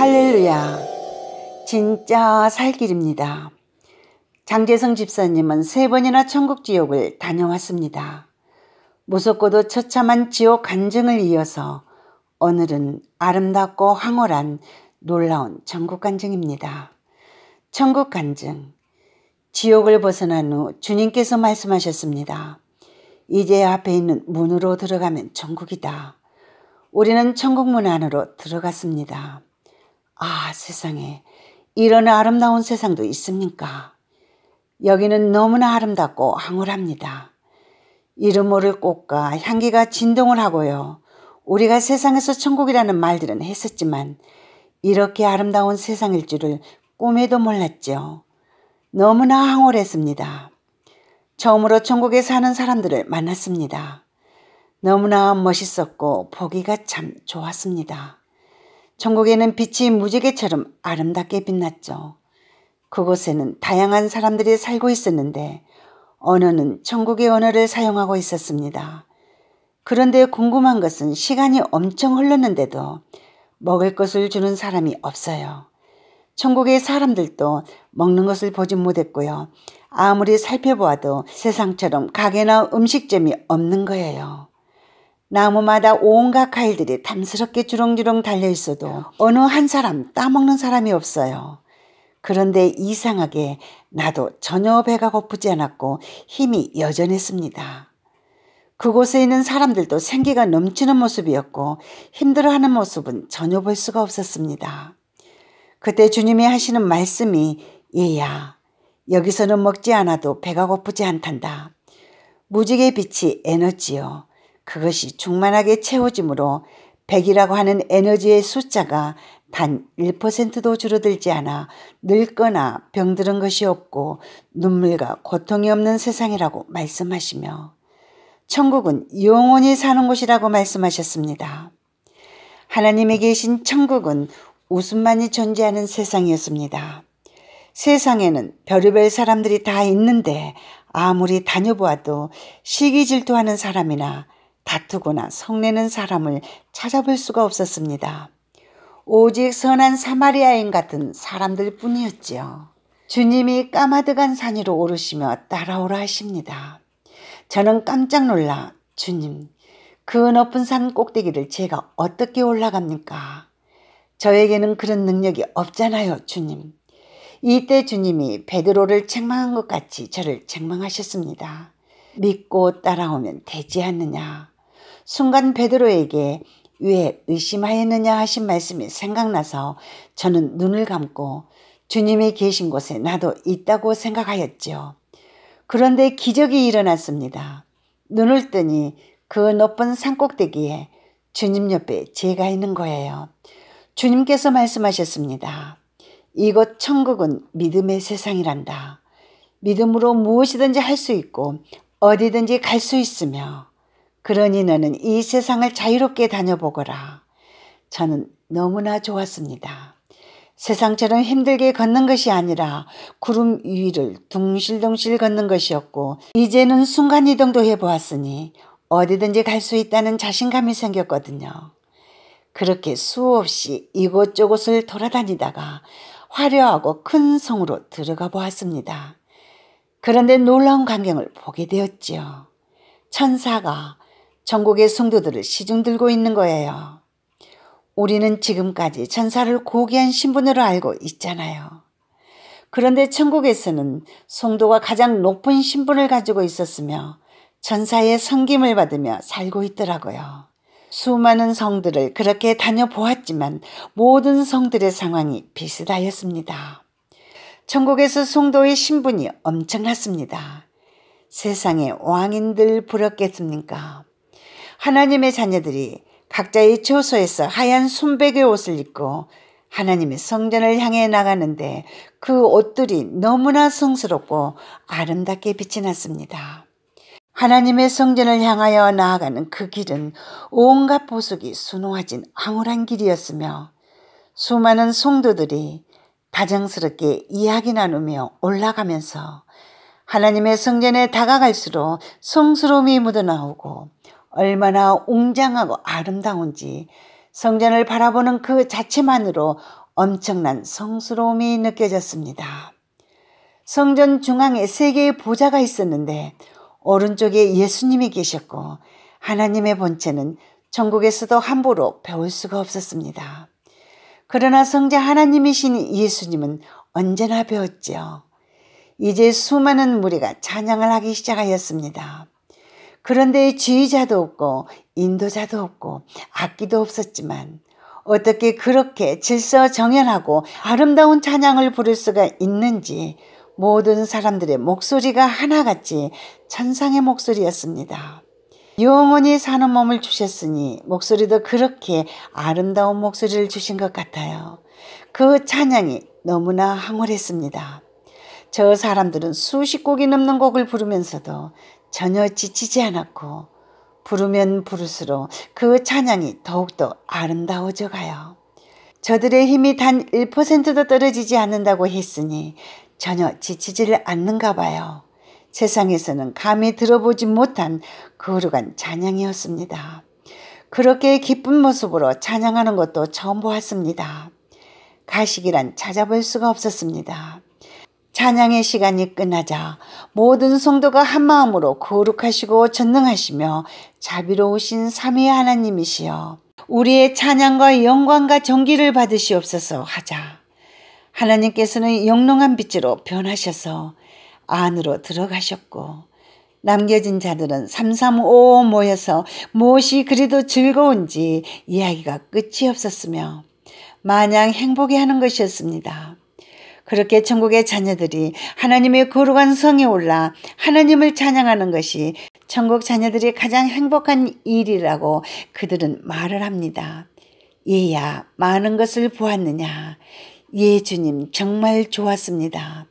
할렐루야. 진짜 살 길입니다. 장재성 집사님은 세 번이나 천국 지옥을 다녀왔습니다. 무섭고도 처참한 지옥 간증을 이어서 오늘은 아름답고 황홀한 놀라운 천국 간증입니다. 천국 간증. 지옥을 벗어난 후 주님께서 말씀하셨습니다. 이제 앞에 있는 문으로 들어가면 천국이다. 우리는 천국 문 안으로 들어갔습니다. 아, 세상에 이런 아름다운 세상도 있습니까? 여기는 너무나 아름답고 황홀합니다. 이름 모를 꽃과 향기가 진동을 하고요. 우리가 세상에서 천국이라는 말들은 했었지만 이렇게 아름다운 세상일 줄을 꿈에도 몰랐죠. 너무나 황홀했습니다. 처음으로 천국에 사는 사람들을 만났습니다. 너무나 멋있었고 보기가 참 좋았습니다. 천국에는 빛이 무지개처럼 아름답게 빛났죠. 그곳에는 다양한 사람들이 살고 있었는데 언어는 천국의 언어를 사용하고 있었습니다. 그런데 궁금한 것은 시간이 엄청 흘렀는데도 먹을 것을 주는 사람이 없어요. 천국의 사람들도 먹는 것을 보진 못했고요. 아무리 살펴보아도 세상처럼 가게나 음식점이 없는 거예요. 나무마다 온갖 과일들이 탐스럽게 주렁주렁 달려 있어도 어느 한 사람 따먹는 사람이 없어요. 그런데 이상하게 나도 전혀 배가 고프지 않았고 힘이 여전했습니다. 그곳에 있는 사람들도 생기가 넘치는 모습이었고 힘들어하는 모습은 전혀 볼 수가 없었습니다. 그때 주님이 하시는 말씀이 얘야 여기서는 먹지 않아도 배가 고프지 않단다. 무지개 빛이 에너지요. 그것이 충만하게 채워지므로 100이라고 하는 에너지의 숫자가 단 1%도 줄어들지 않아 늙거나 병들은 것이 없고 눈물과 고통이 없는 세상이라고 말씀하시며 천국은 영원히 사는 곳이라고 말씀하셨습니다. 하나님의 계신 천국은 웃음만이 존재하는 세상이었습니다. 세상에는 별의별 사람들이 다 있는데 아무리 다녀보아도 시기 질투하는 사람이나 다투거나 성내는 사람을 찾아볼 수가 없었습니다. 오직 선한 사마리아인 같은 사람들 뿐이었지요. 주님이 까마득한 산으로 오르시며 따라오라 하십니다. 저는 깜짝 놀라 주님 그 높은 산 꼭대기를 제가 어떻게 올라갑니까? 저에게는 그런 능력이 없잖아요 주님. 이때 주님이 베드로를 책망한 것 같이 저를 책망하셨습니다. 믿고 따라오면 되지 않느냐. 순간 베드로에게 왜 의심하였느냐 하신 말씀이 생각나서 저는 눈을 감고 주님이 계신 곳에 나도 있다고 생각하였죠 그런데 기적이 일어났습니다. 눈을 뜨니 그 높은 산꼭대기에 주님 옆에 제가 있는 거예요. 주님께서 말씀하셨습니다. 이곳 천국은 믿음의 세상이란다. 믿음으로 무엇이든지 할 수 있고 어디든지 갈 수 있으며 그러니 너는 이 세상을 자유롭게 다녀보거라. 저는 너무나 좋았습니다. 세상처럼 힘들게 걷는 것이 아니라 구름 위를 둥실둥실 걷는 것이었고 이제는 순간이동도 해보았으니 어디든지 갈 수 있다는 자신감이 생겼거든요. 그렇게 수없이 이곳저곳을 돌아다니다가 화려하고 큰 성으로 들어가 보았습니다. 그런데 놀라운 광경을 보게 되었지요. 천사가 전국의 성도들을 시중 들고 있는 거예요. 우리는 지금까지 천사를 고귀한 신분으로 알고 있잖아요. 그런데 천국에서는 성도가 가장 높은 신분을 가지고 있었으며 천사의 섬김을 받으며 살고 있더라고요. 수많은 성들을 그렇게 다녀보았지만 모든 성들의 상황이 비슷하였습니다. 천국에서 송도의 신분이 엄청났습니다. 세상에 왕인들 부럽겠습니까? 하나님의 자녀들이 각자의 초소에서 하얀 순백의 옷을 입고 하나님의 성전을 향해 나가는데 그 옷들이 너무나 성스럽고 아름답게 빛이 났습니다. 하나님의 성전을 향하여 나아가는 그 길은 온갖 보석이 순호하진 황홀한 길이었으며 수많은 송도들이 다정스럽게 이야기 나누며 올라가면서 하나님의 성전에 다가갈수록 성스러움이 묻어나오고 얼마나 웅장하고 아름다운지 성전을 바라보는 그 자체만으로 엄청난 성스러움이 느껴졌습니다. 성전 중앙에 세 개의 보좌가 있었는데 오른쪽에 예수님이 계셨고 하나님의 본체는 천국에서도 함부로 배울 수가 없었습니다. 그러나 성자 하나님이신 예수님은 언제나 배웠지요. 이제 수많은 무리가 찬양을 하기 시작하였습니다. 그런데 지휘자도 없고 인도자도 없고 악기도 없었지만 어떻게 그렇게 질서 정연하고 아름다운 찬양을 부를 수가 있는지 모든 사람들의 목소리가 하나같이 천상의 목소리였습니다. 영원히 사는 몸을 주셨으니 목소리도 그렇게 아름다운 목소리를 주신 것 같아요. 그 찬양이 너무나 황홀했습니다. 저 사람들은 수십 곡이 넘는 곡을 부르면서도 전혀 지치지 않았고 부르면 부를수록 그 찬양이 더욱더 아름다워져 가요. 저들의 힘이 단 1%도 떨어지지 않는다고 했으니 전혀 지치지를 않는가 봐요. 세상에서는 감히 들어보지 못한 거룩한 찬양이었습니다. 그렇게 기쁜 모습으로 찬양하는 것도 처음 보았습니다. 가식이란 찾아볼 수가 없었습니다. 찬양의 시간이 끝나자 모든 성도가 한마음으로 거룩하시고 전능하시며 자비로우신 삼위 하나님이시여 우리의 찬양과 영광과 정기를 받으시옵소서 하자. 하나님께서는 영롱한 빛으로 변하셔서 안으로 들어가셨고 남겨진 자들은 삼삼오오 모여서 무엇이 그리도 즐거운지 이야기가 끝이 없었으며 마냥 행복해 하는 것이었습니다. 그렇게 천국의 자녀들이 하나님의 거룩한 성에 올라 하나님을 찬양하는 것이 천국 자녀들이 가장 행복한 일이라고 그들은 말을 합니다. 얘야 많은 것을 보았느냐. 예 주님 정말 좋았습니다.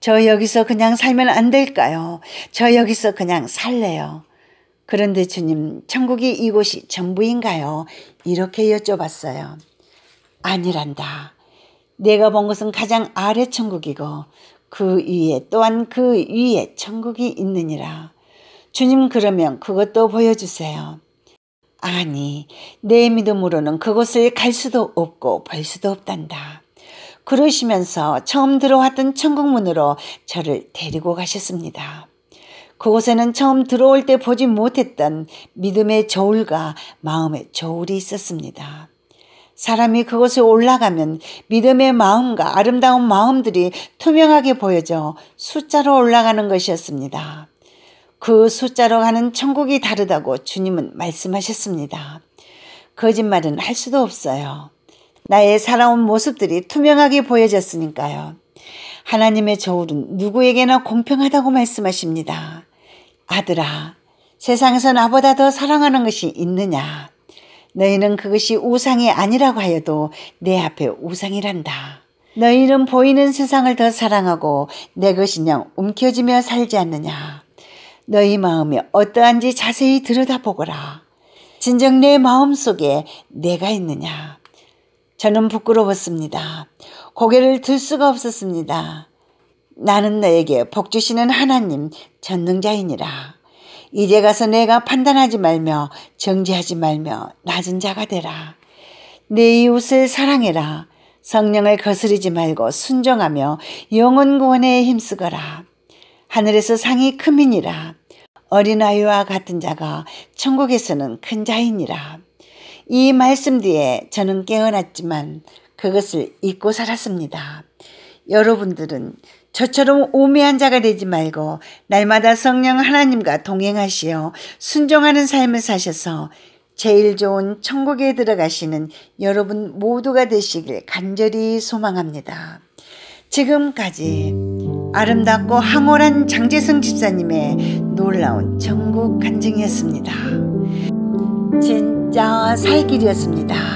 저 여기서 그냥 살면 안 될까요? 저 여기서 그냥 살래요. 그런데 주님, 천국이 이곳이 전부인가요? 이렇게 여쭤봤어요. 아니란다. 내가 본 것은 가장 아래 천국이고 그 위에 또한 그 위에 천국이 있느니라. 주님 그러면 그것도 보여주세요. 아니, 내 믿음으로는 그곳을 갈 수도 없고 볼 수도 없단다. 그러시면서 처음 들어왔던 천국문으로 저를 데리고 가셨습니다. 그곳에는 처음 들어올 때 보지 못했던 믿음의 저울과 마음의 저울이 있었습니다. 사람이 그곳에 올라가면 믿음의 마음과 아름다운 마음들이 투명하게 보여져 숫자로 올라가는 것이었습니다. 그 숫자로 가는 천국이 다르다고 주님은 말씀하셨습니다. 거짓말은 할 수도 없어요. 나의 살아온 모습들이 투명하게 보여졌으니까요. 하나님의 저울은 누구에게나 공평하다고 말씀하십니다. 아들아, 세상에서 나보다 더 사랑하는 것이 있느냐? 너희는 그것이 우상이 아니라고 하여도 내 앞에 우상이란다. 너희는 보이는 세상을 더 사랑하고 내 것이냐 움켜쥐며 살지 않느냐? 너희 마음이 어떠한지 자세히 들여다보거라. 진정 내 마음 속에 내가 있느냐? 저는 부끄러웠습니다. 고개를 들 수가 없었습니다. 나는 너에게 복 주시는 하나님 전능자이니라. 이제 가서 내가 판단하지 말며 정지하지 말며 낮은 자가 되라. 내 이웃을 사랑해라. 성령을 거스르지 말고 순종하며 영원 구원에 힘쓰거라. 하늘에서 상이 크민이라. 어린아이와 같은 자가 천국에서는 큰 자이니라. 이 말씀 뒤에 저는 깨어났지만 그것을 잊고 살았습니다. 여러분들은 저처럼 오매한 자가 되지 말고 날마다 성령 하나님과 동행하시어 순종하는 삶을 사셔서 제일 좋은 천국에 들어가시는 여러분 모두가 되시길 간절히 소망합니다. 지금까지 아름답고 항월한 장재성 집사님의 놀라운 전국 간증이었습니다. 진 자, 짜살 길이었습니다.